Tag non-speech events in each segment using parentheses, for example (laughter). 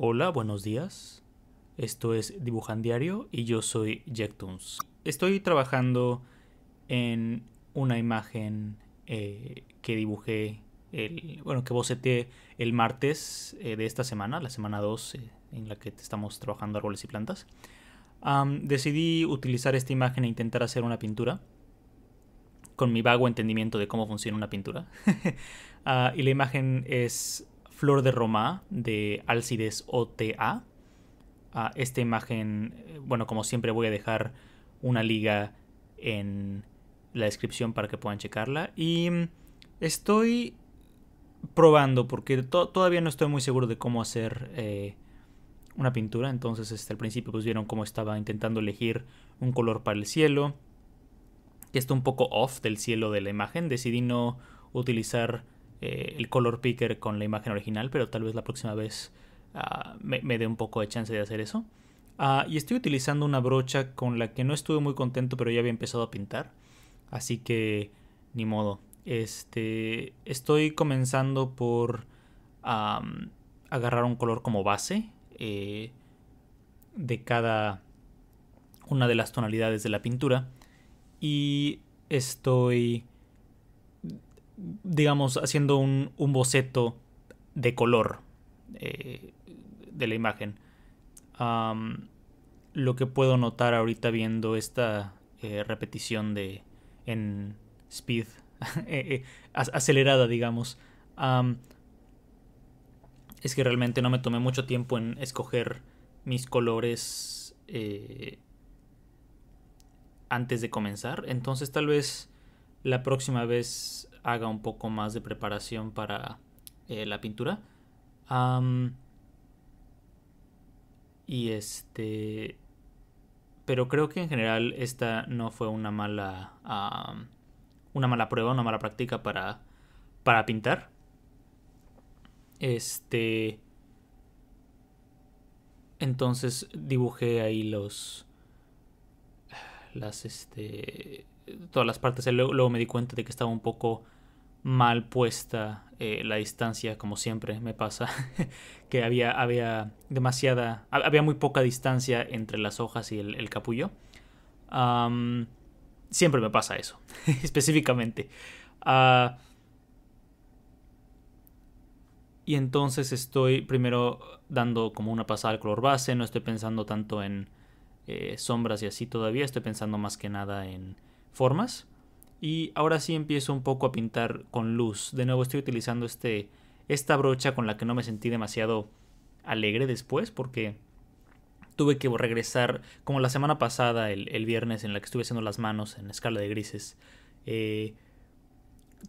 Hola, buenos días. Esto es Dibujan Diario y yo soy Jacktunes. Estoy trabajando en una imagen eh, que dibujé, el, bueno, que boceté el martes eh, de esta semana, la semana 2 eh, en la que estamos trabajando árboles y plantas. decidí utilizar esta imagen e intentar hacer una pintura con mi vago entendimiento de cómo funciona una pintura. (laughs) Ah, y la imagen es Flor de Roma de Alcides OTA. Ah, esta imagen, eh, bueno, como siempre voy a dejar una liga en la descripción para que puedan checarla. Y mm, estoy probando porque todavía no estoy muy seguro de cómo hacer eh, una pintura. Entonces, hasta este, al principio pues vieron cómo estaba intentando elegir un color para el cielo. Que está un poco off del cielo de la imagen. Decidí no utilizar eh, el color picker con la imagen original, pero tal vez la próxima vez ah, me, dé un poco de chance de hacer eso. Ah, y estoy utilizando una brocha con la que no estuve muy contento, pero ya había empezado a pintar. Así que ni modo. Este, estoy comenzando por agarrar un color como base eh, de cada una de las tonalidades de la pintura. Y estoy digamos, haciendo un, boceto de color eh, de la imagen. lo que puedo notar ahorita viendo esta eh, repetición de en speed (laughs) eh, acelerada, digamos, es que realmente no me tomé mucho tiempo en escoger mis colores antes de comenzar. Entonces tal vez la próxima vez haga un poco más de preparación para eh, la pintura. y este... Pero creo que en general esta no fue una mala... una mala prueba, una mala práctica para, para pintar. Este... Entonces dibujé ahí los... Las, este todas las partes. Eh, luego, me di cuenta de que estaba un poco mal puesta eh, la distancia, como siempre me pasa, (laughs) que había, había demasiada, había muy poca distancia entre las hojas y el, capullo. siempre me pasa eso, (laughs) específicamente. Ah, y entonces estoy primero dando como una pasada al color base, no estoy pensando tanto en eh, sombras y así todavía, estoy pensando más que nada en formas. Y ahora sí empiezo un poco a pintar con luz. De nuevo estoy utilizando este, esta brocha con la que no me sentí demasiado alegre después porque tuve que regresar, como la semana pasada, el, viernes en la que estuve haciendo las manos en escala de grises. Eh,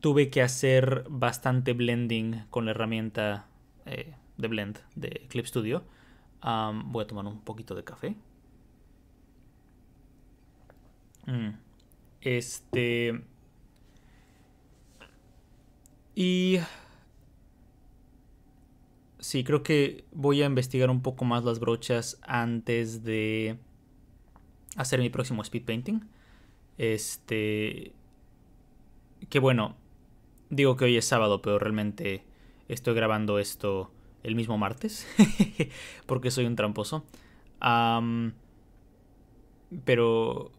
tuve que hacer bastante blending con la herramienta eh, de blend de Clip Studio. voy a tomar un poquito de café. Mm. Este. Y. Sí, creo que voy a investigar un poco más las brochas antes de hacer mi próximo speed painting. Este. Que bueno, digo que hoy es sábado, pero realmente estoy grabando esto el mismo martes. (laughs) porque soy un tramposo. pero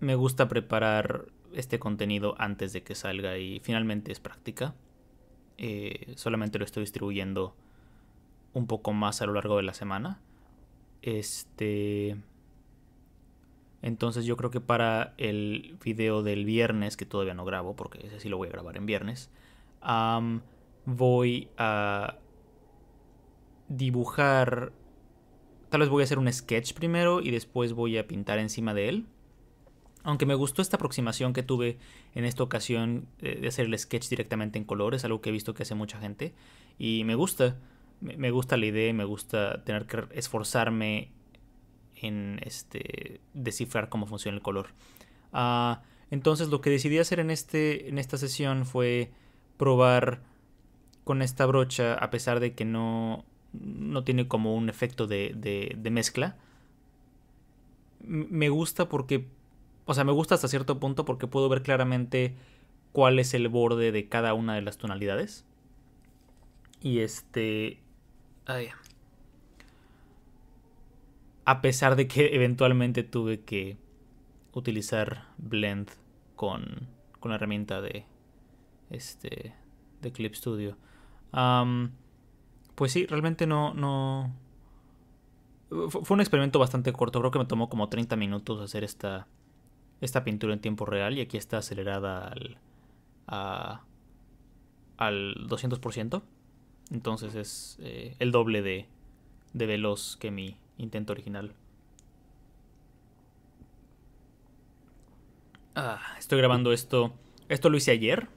me gusta preparar este contenido antes de que salga y finalmente es práctica. Eh, solamente lo estoy distribuyendo un poco más a lo largo de la semana. Este. Entonces yo creo que para el video del viernes, que todavía no grabo, porque ese sí lo voy a grabar en viernes, voy a dibujar... Tal vez voy a hacer un sketch primero y después voy a pintar encima de él aunque me gustó esta aproximación que tuve en esta ocasión eh, de hacer el sketch directamente en color, es algo que he visto que hace mucha gente y me gusta, me gusta la idea, me gusta tener que esforzarme en este descifrar cómo funciona el color. Ah, entonces lo que decidí hacer en, este, en esta sesión fue probar con esta brocha, a pesar de que no, no tiene como un efecto de, de, mezcla. me gusta porque o sea, me gusta hasta cierto punto porque puedo ver claramente cuál es el borde de cada una de las tonalidades. Y este... Ah, a pesar de que (laughs) eventualmente tuve que utilizar Blend con, con la herramienta de, este, de Clip Studio. pues sí, realmente no, no... Fue un experimento bastante corto, creo que me tomó como 30 minutos hacer esta, esta pintura en tiempo real y aquí está acelerada al, a, al 200%. Entonces es eh, el doble de, de veloz que mi intento original. Ah, estoy grabando esto. Esto lo hice ayer.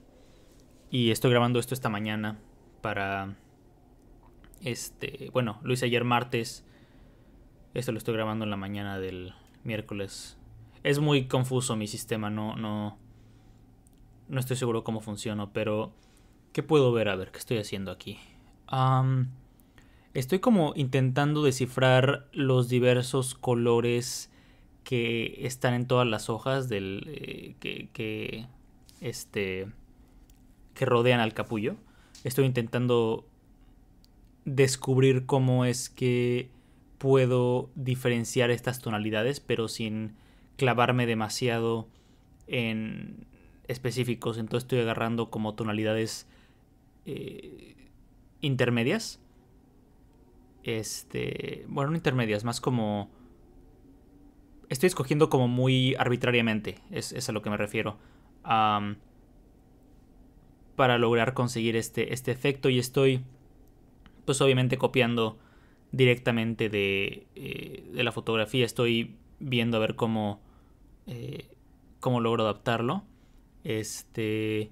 Y estoy grabando esto esta mañana para... Este, bueno, lo hice ayer martes. Esto lo estoy grabando en la mañana del miércoles es muy confuso mi sistema, no, no, no estoy seguro cómo funciona, pero ¿qué puedo ver? A ver, ¿qué estoy haciendo aquí? estoy como intentando descifrar los diversos colores que están en todas las hojas del eh, que, este que rodean al capullo. Estoy intentando descubrir cómo es que puedo diferenciar estas tonalidades, pero sin clavarme demasiado en específicos, entonces estoy agarrando como tonalidades eh, intermedias. Este, bueno, no intermedias, más como... Estoy escogiendo como muy arbitrariamente, es, a lo que me refiero. para lograr conseguir este, este efecto y estoy pues obviamente copiando directamente de, eh, de la fotografía, estoy viendo a ver eh, cómo, logro adaptarlo. Este,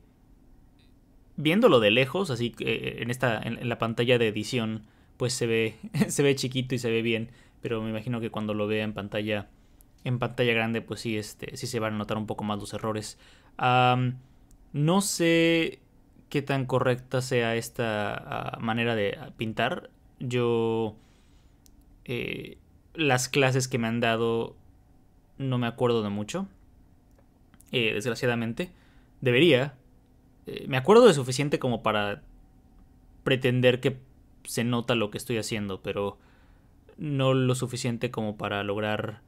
viéndolo de lejos, así que eh, en, esta, en, la pantalla de edición, pues se ve, (laughs) se ve chiquito y se ve bien, pero me imagino que cuando lo vea en pantalla, en pantalla grande, pues sí, este, sí se van a notar un poco más los errores. no sé qué tan correcta sea esta ah, manera de pintar. Yo... Eh, las clases que me han dado no me acuerdo de mucho. Eh, desgraciadamente. Debería. Eh, me acuerdo de suficiente como para pretender que se nota lo que estoy haciendo, pero no lo suficiente como para lograr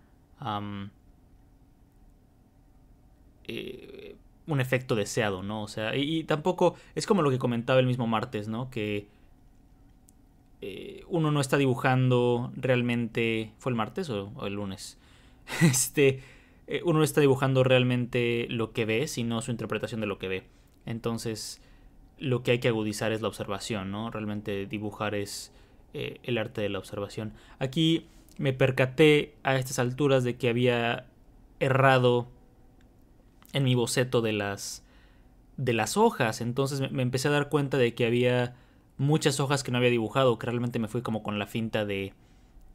eh, un efecto deseado, ¿no? O sea, y, tampoco es como lo que comentaba el mismo martes, ¿no? Que uno no está dibujando realmente, ¿fue el martes o el lunes? (laughs) este, eh, uno no está dibujando realmente lo que ve, sino su interpretación de lo que ve. Entonces, lo que hay que agudizar es la observación, ¿no? Realmente dibujar es eh, el arte de la observación. Aquí me percaté a estas alturas de que había errado en mi boceto de las de las hojas, entonces me, empecé a dar cuenta de que había muchas hojas que no había dibujado, que realmente me fui como con la finta de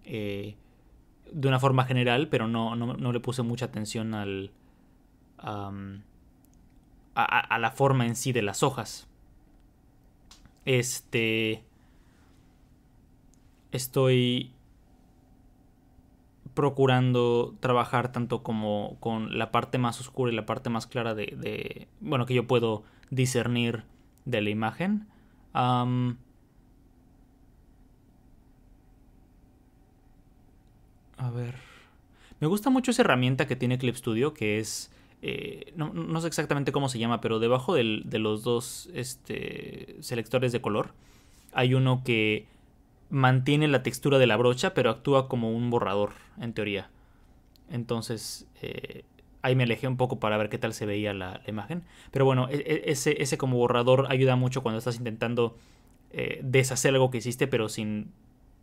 eh, de una forma general, pero no, le puse mucha atención al, a, la forma en sí de las hojas. Este. Estoy procurando trabajar tanto como con la parte más oscura y la parte más clara de. bueno, que yo puedo discernir de la imagen. A ver. Me gusta mucho esa herramienta que tiene Clip Studio, que es. Eh, no, sé exactamente cómo se llama, pero debajo de los dos este, selectores de color hay uno que mantiene la textura de la brocha, pero actúa como un borrador, en teoría. Entonces, eh, ahí me alejé un poco para ver qué tal se veía la, imagen. Pero bueno, e, e, ese, ese, como borrador ayuda mucho cuando estás intentando eh, deshacer algo que hiciste, pero sin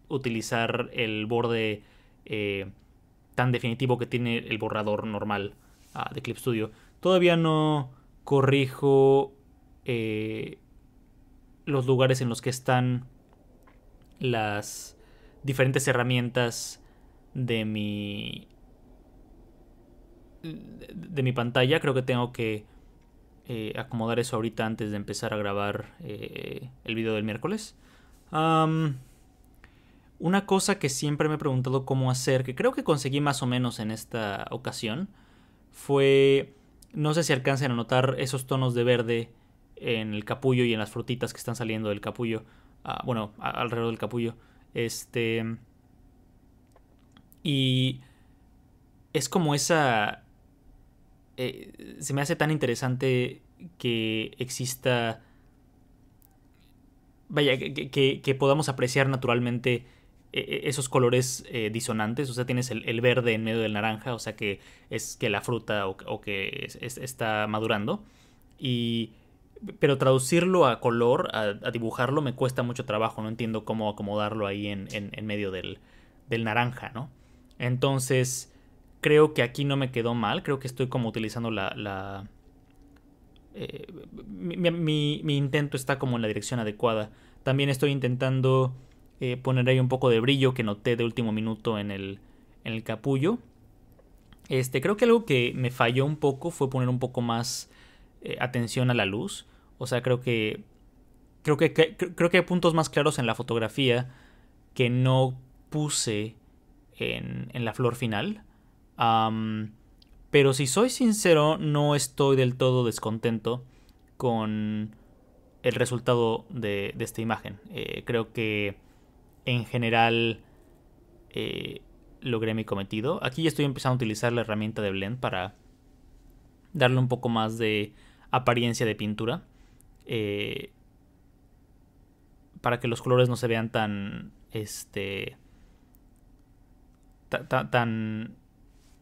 utilizar el borde eh, tan definitivo que tiene el borrador normal ah, de Clip Studio. Todavía no corrijo eh, los lugares en los que están las diferentes herramientas de mi de mi pantalla creo que tengo que eh, acomodar eso ahorita antes de empezar a grabar el video del miércoles una cosa que siempre me he preguntado cómo hacer, que creo que conseguí más o menos en esta ocasión, fue, no sé si alcancen a notar esos tonos de verde en el capullo y en las frutitas que están saliendo del capullo, ah, bueno, alrededor del capullo. Este... Y es como esa... Eh, se me hace tan interesante que exista... Vaya, que podamos apreciar naturalmente e-, e-, esos colores eh, disonantes, o sea, tienes el, verde en medio del naranja, o sea que es que la fruta o, que está madurando. Y, pero traducirlo a color, a, dibujarlo, me cuesta mucho trabajo, no entiendo cómo acomodarlo ahí en, en, medio del, naranja, ¿no? Entonces, creo que aquí no me quedó mal, creo que estoy como utilizando la... Eh, mi intento está como en la dirección adecuada. También estoy intentando eh, poner ahí un poco de brillo que noté de último minuto en el, en el capullo. Este, creo que algo que me falló un poco fue poner un poco más eh, atención a la luz. O sea, creo que, creo que, creo que hay puntos más claros en la fotografía que no puse en, en la flor final. pero si soy sincero, no estoy del todo descontento con el resultado de, de esta imagen. Eh, creo que en general eh, logré mi cometido. Aquí ya estoy empezando a utilizar la herramienta de Blend para darle un poco más de apariencia de pintura. Eh, para que los colores no se vean tan... Este, tan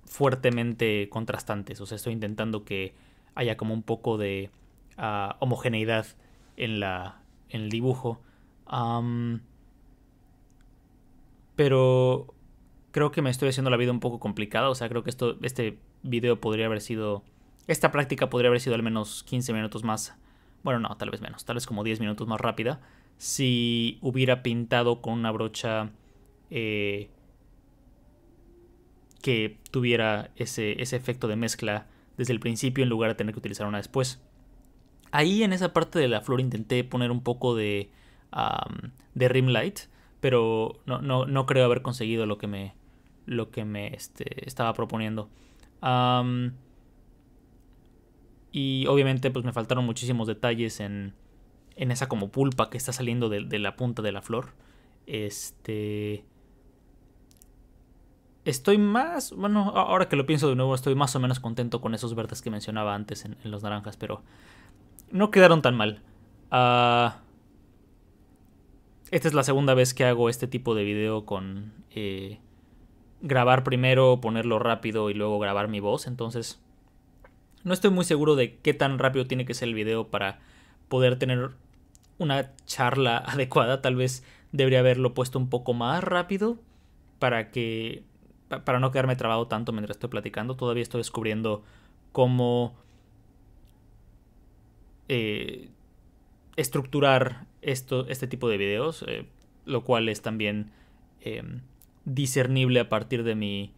fuertemente contrastantes. O sea, estoy intentando que haya como un poco de ah, homogeneidad en, la, en el dibujo pero creo que me estoy haciendo la vida un poco complicada. O sea, creo que esto, este video podría haber sido. Esta práctica podría haber sido al menos 15 minutos más. Bueno, no, tal vez menos. Tal vez como 10 minutos más rápida. Si hubiera pintado con una brocha. Eh, que tuviera ese, ese efecto de mezcla desde el principio en lugar de tener que utilizar una después. Ahí en esa parte de la flor intenté poner un poco de, de rim light pero no, no, creo haber conseguido lo que me, lo que me este, estaba proponiendo. y obviamente pues me faltaron muchísimos detalles en, en esa como pulpa que está saliendo de, la punta de la flor. Este... Estoy más, bueno, ahora que lo pienso de nuevo, estoy más o menos contento con esos verdes que mencionaba antes en, los naranjas, pero no quedaron tan mal. Ah esta es la segunda vez que hago este tipo de video con eh, grabar primero, ponerlo rápido y luego grabar mi voz. Entonces, no estoy muy seguro de qué tan rápido tiene que ser el video para poder tener una charla (laughs) adecuada. Tal vez debería haberlo puesto un poco más rápido para que para no quedarme trabado tanto mientras estoy platicando. Todavía estoy descubriendo cómo eh, estructurar esto, este tipo de videos, eh, lo cual es también em, discernible a partir de mi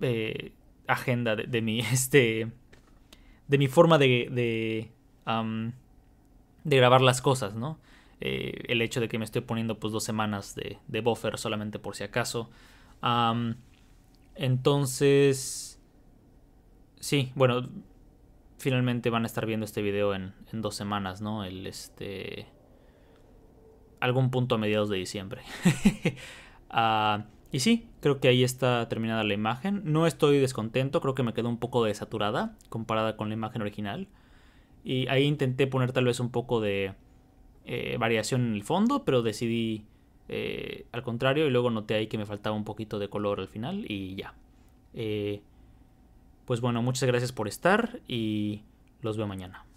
eh, agenda, de, mi (laughs) este, de mi forma de de, grabar las cosas, ¿no? Eh, el hecho de que me estoy poniendo pues dos semanas de, buffer solamente por si acaso. entonces, sí, bueno, finalmente van a estar viendo este video en, dos semanas, ¿no? El este. algún punto a mediados de diciembre. (laughs) Ah, y sí, creo que ahí está terminada la imagen. No estoy descontento, creo que me quedó un poco desaturada comparada con la imagen original. Y ahí intenté poner tal vez un poco de eh, variación en el fondo, pero decidí eh, al contrario y luego noté ahí que me faltaba un poquito de color al final y ya. Eh, pues bueno, muchas gracias por estar y los veo mañana.